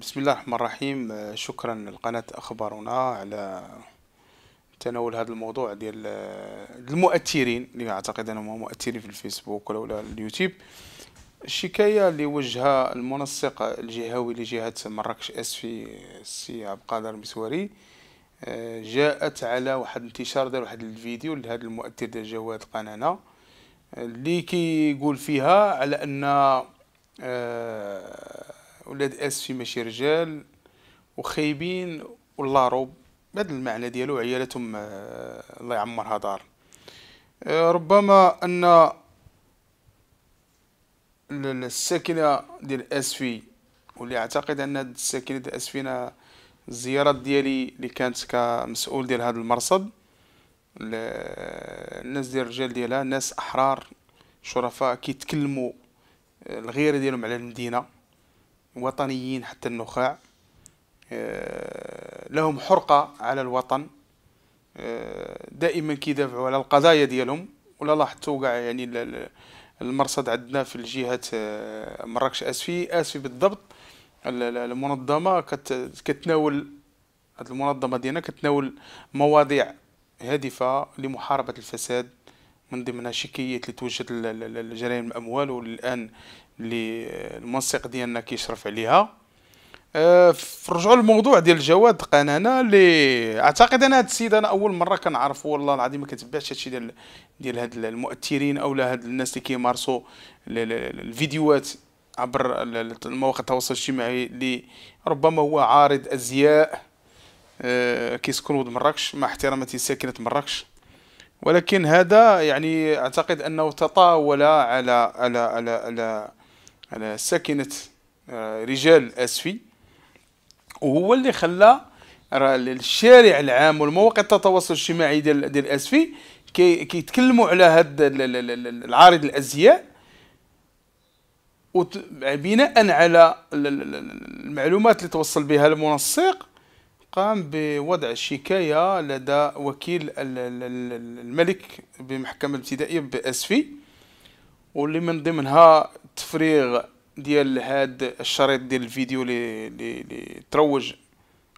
بسم الله الرحمن الرحيم آه، شكرا لقناة أخبارنا على تناول هذا الموضوع ديال آه، المؤثرين اللي أعتقد أنهم مؤثرين في الفيسبوك ولا اليوتيوب الشكاية اللي وجهها المنسق الجهوي لجهة مراكش اس في السي عبد القادر المسواري آه، جاءت على واحد انتشار ديال واحد الفيديو لهذا المؤثر ديال جواد قنانة اللي كيقول فيها على أن ولاد اس في ماشي رجال وخايبين والله روب بهذا المعنى ديالو عيالتهم آه، الله يعمرها دار آه، ربما ان الساكنه ديال اسفي واللي اعتقد ان الساكنه ديال اسفينا الزيارات ديالي اللي كانت كمسؤول ديال هذا المرصد الناس ديال الرجال ديالها ناس احرار شرفاء كيتكلموا آه، الغيره ديالهم على المدينه وطنيين حتى النخاع آه، لهم حرقة على الوطن آه، دائما كيدافعوا على القضايا ديالهم ولا لاحظتوا كاع يعني المرصد عندنا في الجهة آه، مراكش اسفي اسفي بالضبط المنظمة كتناول هاد المنظمة ديالنا كتناول مواضيع هادفة لمحاربة الفساد من ضمنها شكية لتوجد الجرائم الأموال والآن اللي المنسق ديالنا كيشرف عليها أه رجعوا للموضوع ديال جواد قنانه اللي اعتقد انا هذا السيد انا اول مره كنعرفه والله العظيم ما كتبعش هادشي ديال ديال هاد المؤثرين او هاد الناس اللي كيمارسوا الفيديوهات عبر مواقع التواصل الاجتماعي اللي ربما هو عارض ازياء آه، كيسكن ود مراكش مع احترامتي ساكنه مراكش ولكن هذا يعني اعتقد انه تطاول على على على, على على ساكنة آه، رجال أسفي وهو اللي خلى الشارع العام والمواقع التواصل الاجتماعي ديال ديال اسفي كيتكلموا على هذا العارض الازياء بناء على المعلومات اللي توصل بها المنسق قام بوضع شكايه لدى وكيل الملك بمحكمه الابتدائيه باسفي واللي من ضمنها التفريغ ديال هاد الشريط ديال الفيديو اللي اللي تروج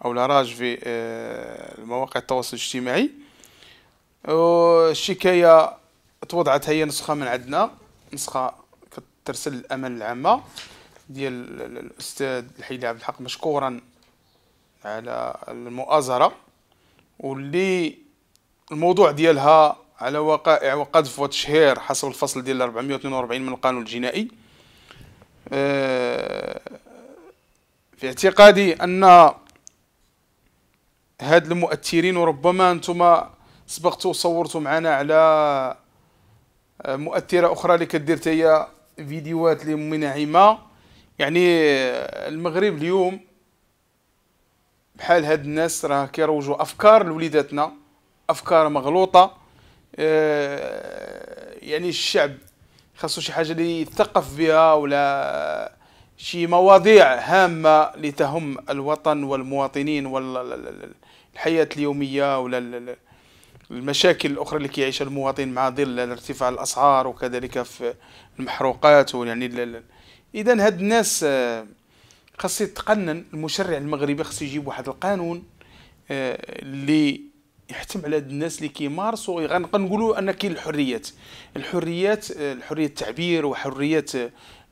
او راج في آه، مواقع التواصل الاجتماعي الشكايه توضعت هي نسخه من عندنا نسخه كترسل للامانه العامه ديال الاستاذ الحيدي عبد الحق مشكورا على المؤازره واللي الموضوع ديالها على وقائع وقذف وتشهير حسب الفصل ديال 442 من القانون الجنائي آه، في اعتقادي ان هاد المؤثرين وربما انتم سبقتوا وصورتوا معنا على آه، مؤثره اخرى اللي كدير هي فيديوهات لام نعيمة يعني آه، المغرب اليوم بحال هاد الناس راه كيروجوا افكار لوليداتنا افكار مغلوطه يعني الشعب خاصو شي حاجه اللي يثقف بها ولا شي مواضيع هامه لتهم الوطن والمواطنين والحياه اليوميه ولا المشاكل الاخرى اللي كيعيشها المواطن مع ظل ارتفاع الاسعار وكذلك في المحروقات ويعني اذا هاد الناس آه، خاص يتقنن المشرع المغربي خاص يجيب واحد القانون اللي آه، يحتم على هاد الناس اللي كيمارسوا غنقولوا ان كاين الحريات الحريات آه، الحريه التعبير وحريه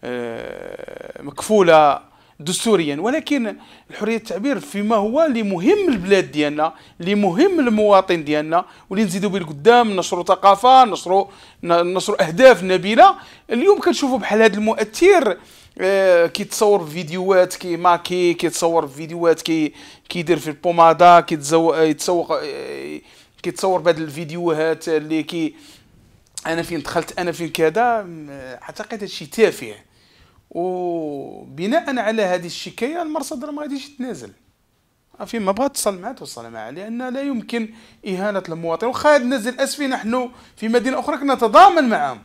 آه، مكفوله دستوريا ولكن الحريه التعبير فيما هو اللي مهم للبلاد ديالنا اللي مهم للمواطن ديالنا واللي نزيدوا به لقدام نشروا ثقافه نشروا نشروا اهداف نبيله اليوم كنشوفوا بحال هذا المؤثر آه، كيتصور فيديوهات كي ماكي كيتصور فيديوهات كي كيدير في البومادا كيتزو آه، يتسوق آه، كيتصور بهاد الفيديوهات اللي كي انا فين دخلت انا فين كذا اعتقد هادشي تافه وبناء على هذه الشكايه المرصد راه ما غاديش يتنازل ما بغات تصل معاه توصل معاه لان لا يمكن اهانه المواطن وخا هاد اسفي نحن في مدينه اخرى كنا نتضامن معهم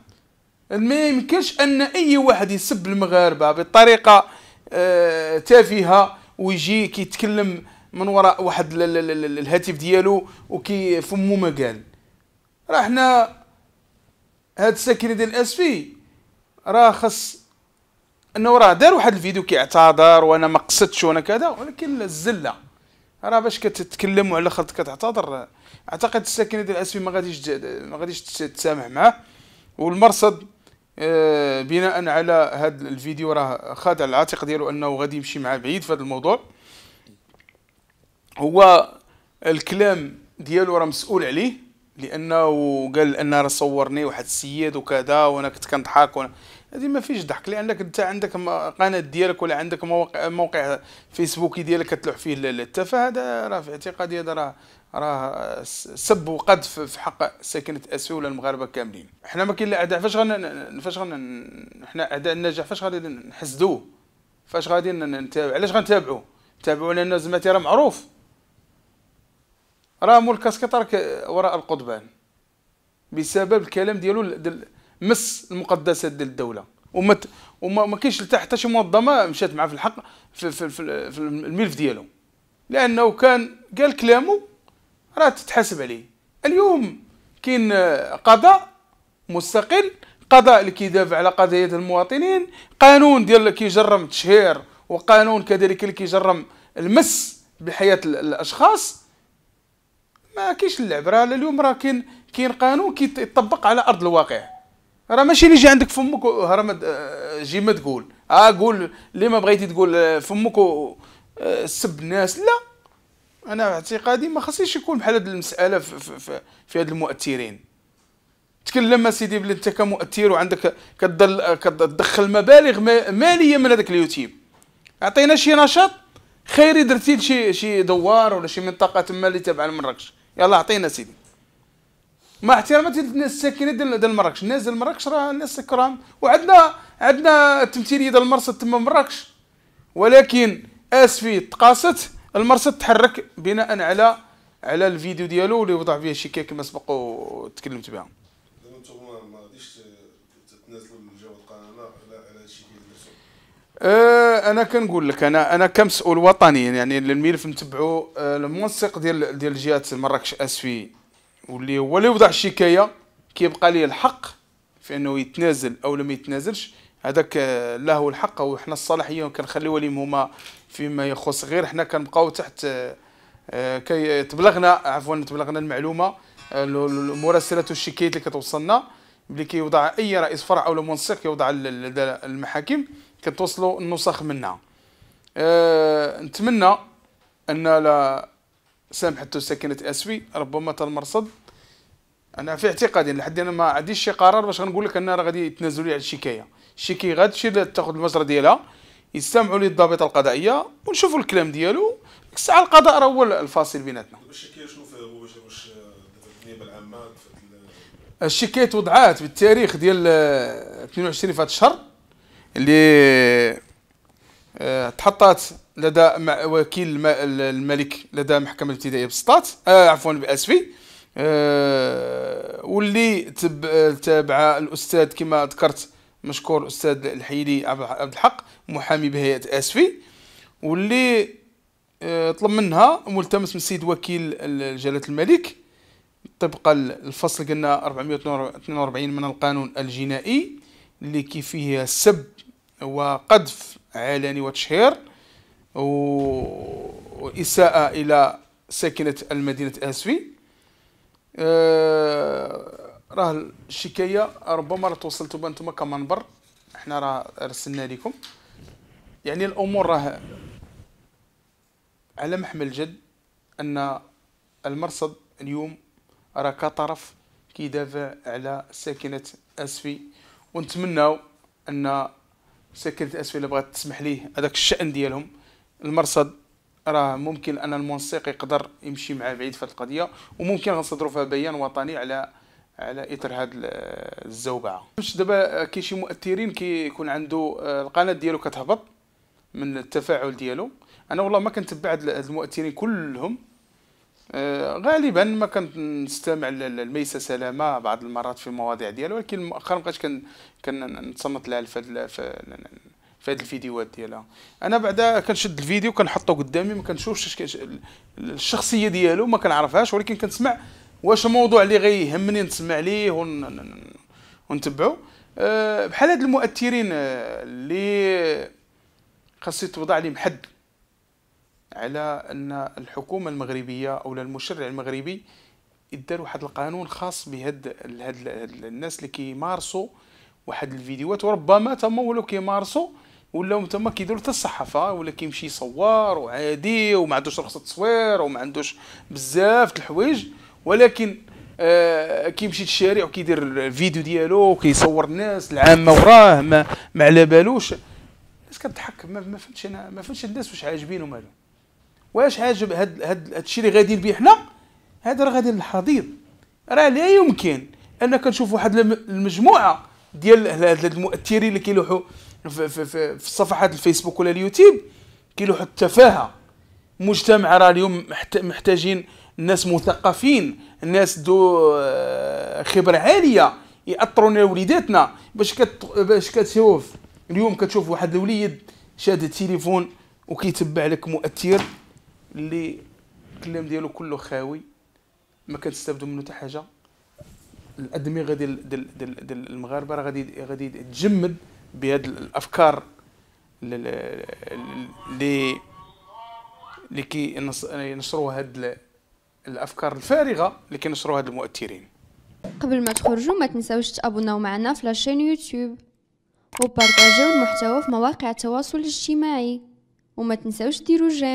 ما يمكنش ان اي واحد يسب المغاربه بطريقه آه، تافهه ويجي كيتكلم من وراء واحد الهاتف ديالو وكي فمو ما قال راه حنا هاد الساكن ديال الاسفي راه خص انه راه دار واحد الفيديو كيعتذر وانا ما قصدتش وانا كذا ولكن الزله راه باش كتتكلم وعلى خاطر كتعتذر اعتقد الساكنه ديال الاسفي ما غاديش ما غاديش تسامح معاه والمرصد آه، بناء على هذا الفيديو راه خد على العاتق ديالو انه غادي يمشي معاه بعيد في هذا الموضوع هو الكلام ديالو راه مسؤول عليه لانه قال ان راه صورني واحد السيد وكذا وانا كنت كنضحك هذه ما فيش ضحك لانك انت عندك قناه ديالك ولا عندك موقع موقع فيسبوكي ديالك كتلوح فيه التفاهه هذا راه في اعتقادي هذا راه راه سب وقذف في حق ساكنه ولا المغاربه كاملين حنا ما كاين لا اعداء فاش غن فاش غن حنا اعداء النجاح فاش غادي نحسدوه فاش غادي نتابع علاش غنتابعوه تابعوا لان زعما راه معروف راه مول الكاسكيط راك وراء القضبان بسبب الكلام ديالو دل مس المقدسات ديال الدوله وما وما ما كاينش حتى شي منظمه مشات معاه في الحق في, في, في, في الملف ديالو لانه كان قال كلامه راه تتحاسب عليه اليوم كاين قضاء مستقل قضاء اللي كيدافع على قضايا المواطنين قانون ديال اللي كيجرم التشهير وقانون كذلك اللي كيجرم المس بحياه الاشخاص ما كاينش اللعب راه اليوم راه كاين كاين قانون كيطبق على ارض الواقع راه ماشي اللي يجي عندك فمك هرم جي ما تقول اه قول اللي ما بغيتي تقول آه، فمك آه، سب الناس لا انا اعتقادي ما خصنيش يكون بحال هذه المساله في, في, في, في هاد المؤثرين تكلم سيدي بلي انت كمؤثر وعندك كتضل كتدخل مبالغ ماليه من هذاك اليوتيوب اعطينا شي نشاط خيري درتي لشي شي دوار ولا شي منطقه تما اللي تابعه لمراكش يلا عطينا سيدي مع احتراماتي للناس الساكنين ديال دل مراكش الناس ديال مراكش راه ناس كرام وعندنا عندنا التمثيليه ديال المرصد تما مراكش ولكن اسفي تقاست المرصد تحرك بناء على على الفيديو ديالو اللي وضع فيه كيك كما سبق وتكلمت بها ما غاديش تتنازلوا القناه على على آه، انا كنقول لك انا انا كمسؤول وطني يعني الملف نتبعو المنسق آه، ديال ديال جهه مراكش اسفي واللي هو اللي وضع الشكايه كيبقى ليه الحق في انه يتنازل او لم يتنازلش هذاك آه، له الحق وحنا الصلاحيين كنخليوها لهم هما فيما يخص غير حنا كنبقاو تحت آه، آه، كي تبلغنا عفوا تبلغنا المعلومه المراسلات الشكايات اللي كتوصلنا ملي كيوضع اي رئيس فرع او منسق يوضع المحاكم كتوصلوا النسخ منها نتمنى ان لا سامحتو ساكنه اسوي ربما المرصد انا في اعتقادي لحد انا ما عنديش شي قرار باش غنقول لك ان راه غادي يتنازلوا على الشكايه الشيكي غتمشي تاخذ المجرى ديالها يستمعوا للضابطه القضائيه ونشوفوا الكلام ديالو ديك الساعه القضاء راه هو الفاصل بيناتنا الشيكيه شنو هو واش العامه وضعات بالتاريخ ديال 22 فهاد الشهر اللي آه، تحطات لدى وكيل الملك لدى المحكمه الابتدائيه بسطات آه عفوا باسفي آه واللي تبع الاستاذ كما ذكرت مشكور استاذ الحيلي عبد الحق محامي بهيئه اسفي واللي آه، طلب منها ملتمس من السيد وكيل جلاله الملك طبقا الفصل قلنا 442 من القانون الجنائي اللي كي فيه سب وقذف علني وتشهير وإساءة إلى ساكنة المدينة أسفي أه راه الشكايه ربما راه توصلتوا بها نتوما كمنبر احنا راه ارسلنا لكم يعني الامور راه على محمل الجد ان المرصد اليوم راه كطرف كيدافع على ساكنه اسفي ونتمناو ان ساكنه اسفي اللي بغات تسمح ليه هذاك الشان ديالهم المرصد راه ممكن ان المنسق يقدر يمشي معاه بعيد في القضيه وممكن غنصدروا فيها بيان وطني على على اثر هاد الزوبعه باش دابا كاين شي مؤثرين كيكون عنده آه، القناه ديالو كتهبط من التفاعل ديالو انا والله ما كنتبع هاد المؤثرين كلهم آه غالبا ما كنستمع للميسة سلامة بعض المرات في المواضيع ديالها ولكن مؤخرا مابقاش كن كنتصنت لها في في هاد الفيديوهات ديالها انا بعدا كنشد الفيديو كنحطو قدامي ما كنشوفش الشخصيه ديالو ما كنعرفهاش ولكن كنسمع واش الموضوع اللي غيهمني نسمع ليه ون... ونتبعو أه، بحال هاد المؤثرين أه، اللي خاص يتوضع لهم حد على ان الحكومه المغربيه او المشرع المغربي يدار واحد القانون خاص بهاد هاد الناس اللي كيمارسوا واحد الفيديوهات وربما تما ولاو كيمارسوا ولاو تما كيديروا حتى الصحافه ولا كيمشي يصور وعادي وما عندوش رخصه تصوير وما عندوش بزاف د الحوايج ولكن آه، كيمشي للشارع وكيدير الفيديو ديالو وكيصور الناس العامه وراه ما, ما على بالوش الناس كتضحك ما, فهمتش انا ما فهمتش الناس واش عاجبين وما لا واش عاجب هاد هاد الشيء اللي غاديين به حنا هذا راه غادي للحضيض راه لا يمكن انك كنشوف واحد المجموعه ديال هاد المؤثرين اللي كيلوحوا في, في, في, في صفحات الفيسبوك ولا اليوتيوب كيلوحوا التفاهه مجتمع راه اليوم محتاجين ناس مثقفين ناس ذو آه، خبره عاليه ياثروا على وليداتنا باش كت... باش كتشوف اليوم كتشوف واحد الوليد شاد التليفون وكيتبع لك مؤثر اللي الكلام ديالو كله خاوي ما كتستافدوا منه حتى حاجه الادمغه ديال ديال ديال دي المغاربه راه غادي غادي تجمد بهاد الافكار اللي اللي كينشروها هاد الافكار الفارغه اللي كينشروا هاد المؤثرين قبل ما تخرجوا ما تنساوش تابوناو معنا في لاشين يوتيوب وبارطاجيو المحتوى في مواقع التواصل الاجتماعي وما تنساوش ديروا جيم